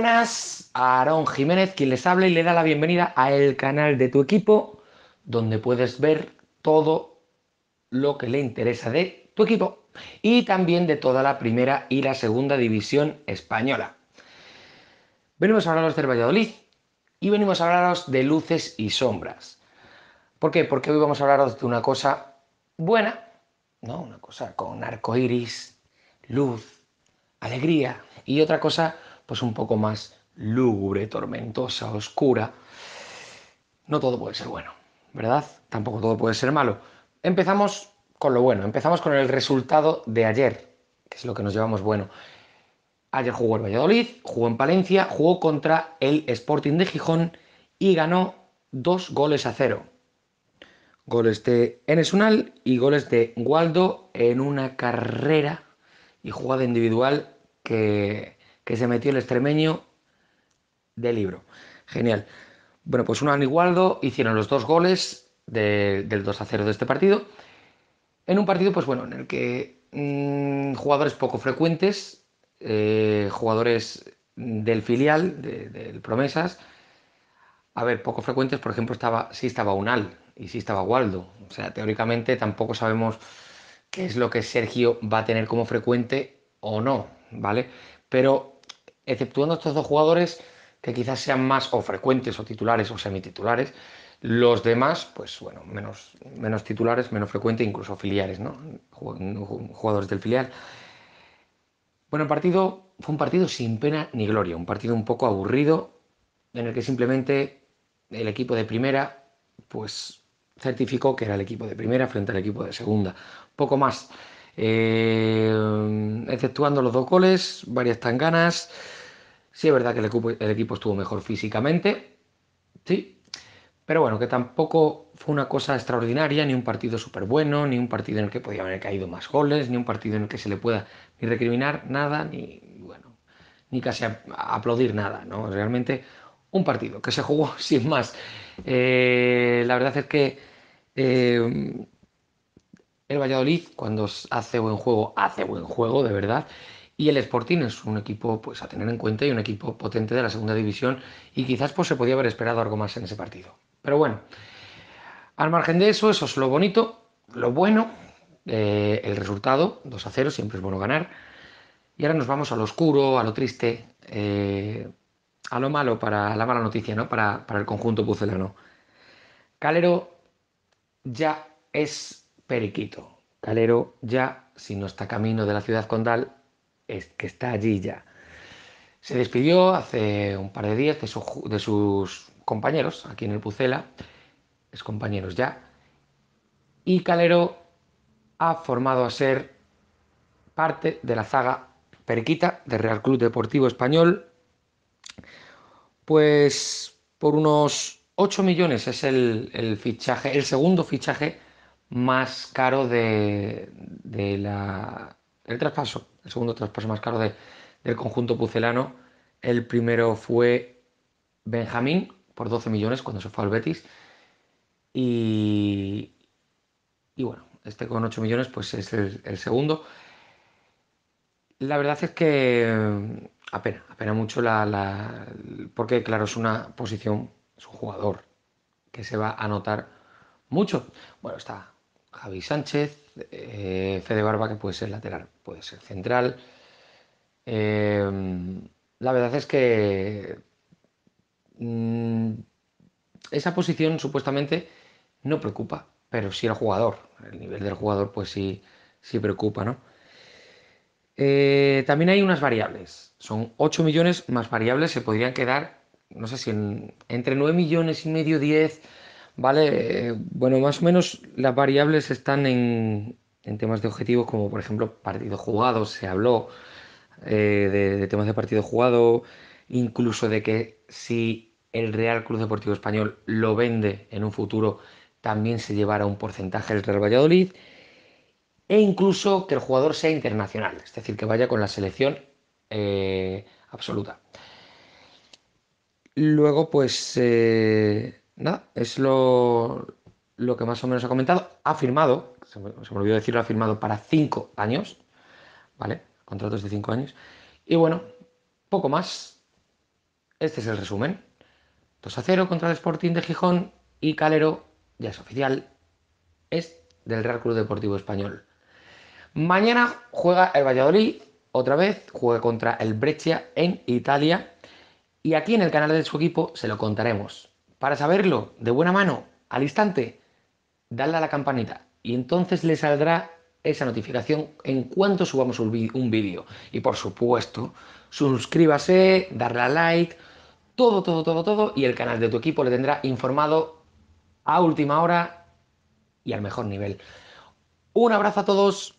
buenas, Aarón Jiménez quien les habla y le da la bienvenida a el canal de tu equipo donde puedes ver todo lo que le interesa de tu equipo y también de toda la primera y la segunda división española. Venimos a hablaros del Valladolid y venimos a hablaros de luces y sombras. ¿Por qué? Porque hoy vamos a hablaros de una cosa buena, ¿no? Una cosa con arco iris, luz, alegría y otra cosa pues un poco más lúgubre, tormentosa, oscura, no todo puede ser bueno, ¿verdad? Tampoco todo puede ser malo. Empezamos con lo bueno, empezamos con el resultado de ayer, que es lo que nos llevamos bueno. Ayer jugó el Valladolid, jugó en Palencia, jugó contra el Sporting de Gijón y ganó dos goles a cero. Goles de Enes Unal y goles de Waldo en una carrera y jugada individual que que se metió el extremeño del libro. Genial. Bueno, pues Unal y Waldo hicieron los dos goles del 2 a 0 de este partido. En un partido, pues bueno, en el que mm, jugadores poco frecuentes, eh, jugadores del filial, del de Promesas, a ver, poco frecuentes, por ejemplo, estaba, sí estaba Unal y sí estaba Waldo. O sea, teóricamente tampoco sabemos qué es lo que Sergio va a tener como frecuente o no, ¿vale? Pero exceptuando estos dos jugadores que quizás sean más o frecuentes o titulares o semititulares, los demás, pues bueno, menos, titulares, menos frecuentes, incluso filiales, ¿no? Jugadores del filial. Bueno, el partido fue un partido sin pena ni gloria, un partido un poco aburrido, en el que simplemente el equipo de primera, pues certificó que era el equipo de primera frente al equipo de segunda. Poco más. Eh, exceptuando los dos goles, varias tanganas. Sí es verdad que el equipo, estuvo mejor físicamente, sí, pero bueno, que tampoco fue una cosa extraordinaria, ni un partido súper bueno, ni un partido en el que podía haber caído más goles, ni un partido en el que se le pueda ni recriminar nada, ni bueno, ni casi aplaudir nada, ¿no? Realmente un partido que se jugó sin más. Eh, la verdad es que eh, el Valladolid, cuando hace buen juego, hace buen juego, de verdad y el Sporting es un equipo pues, a tener en cuenta y un equipo potente de la segunda división y quizás pues, se podía haber esperado algo más en ese partido. Pero bueno, al margen de eso, eso es lo bonito, lo bueno, eh, el resultado, 2 a 0, siempre es bueno ganar. Y ahora nos vamos a lo oscuro, a lo triste, eh, a lo malo, para la mala noticia, ¿no? Para, el conjunto pucelano. Calero ya es periquito. Calero ya, si no está camino de la ciudad condal, es, que está allí ya. Se despidió hace un par de días de, sus compañeros aquí en el Pucela, es compañeros ya, y Calero ha formado a ser parte de la zaga periquita del Real Club Deportivo Español, pues por unos 8 millones es el, fichaje, el segundo fichaje más caro de la el traspaso, el segundo traspaso más caro del conjunto pucelano. El primero fue Benjamín por 12 millones cuando se fue al Betis. Y, y bueno, este con 8 millones pues es el, segundo. La verdad es que mm, apena, apena mucho la, porque claro, es una posición, es un jugador que se va a notar mucho. Bueno, está Javi Sánchez, eh, Fede Barba, que puede ser lateral, puede ser central. Eh, la verdad es que mm, esa posición supuestamente no preocupa, pero sí el jugador. El nivel del jugador, pues sí, sí preocupa, ¿no? Eh, también hay unas variables. Son 8 millones más variables, se podrían quedar, no sé si entre 9 millones y medio, 10 Vale, eh, bueno, más o menos las variables están en, temas de objetivos como por ejemplo partido jugado se habló eh, de, temas de partido jugado, incluso de que si el Real Club Deportivo Español lo vende en un futuro, también se llevará un porcentaje del Real Valladolid, e incluso que el jugador sea internacional, es decir, que vaya con la selección eh, absoluta. Luego, pues Nada, es lo, que más o menos ha comentado. Ha firmado, se me, olvidó decirlo, ha firmado para cinco años, ¿vale? Contratos de cinco años. Y bueno, poco más. Este es el resumen. 2 a 0 contra el Sporting de Gijón y Calero, ya es oficial, es del Real Club Deportivo Español. Mañana juega el Valladolid, otra vez, juega contra el Breccia en Italia. Y aquí en el canal de su equipo se lo contaremos. Para saberlo, de buena mano, al instante, dale a la campanita y entonces le saldrá esa notificación en cuanto subamos un vídeo. Y por supuesto, suscríbase, darle a like, todo, todo, todo, todo, y el canal de tu equipo le tendrá informado a última hora y al mejor nivel. Un abrazo a todos.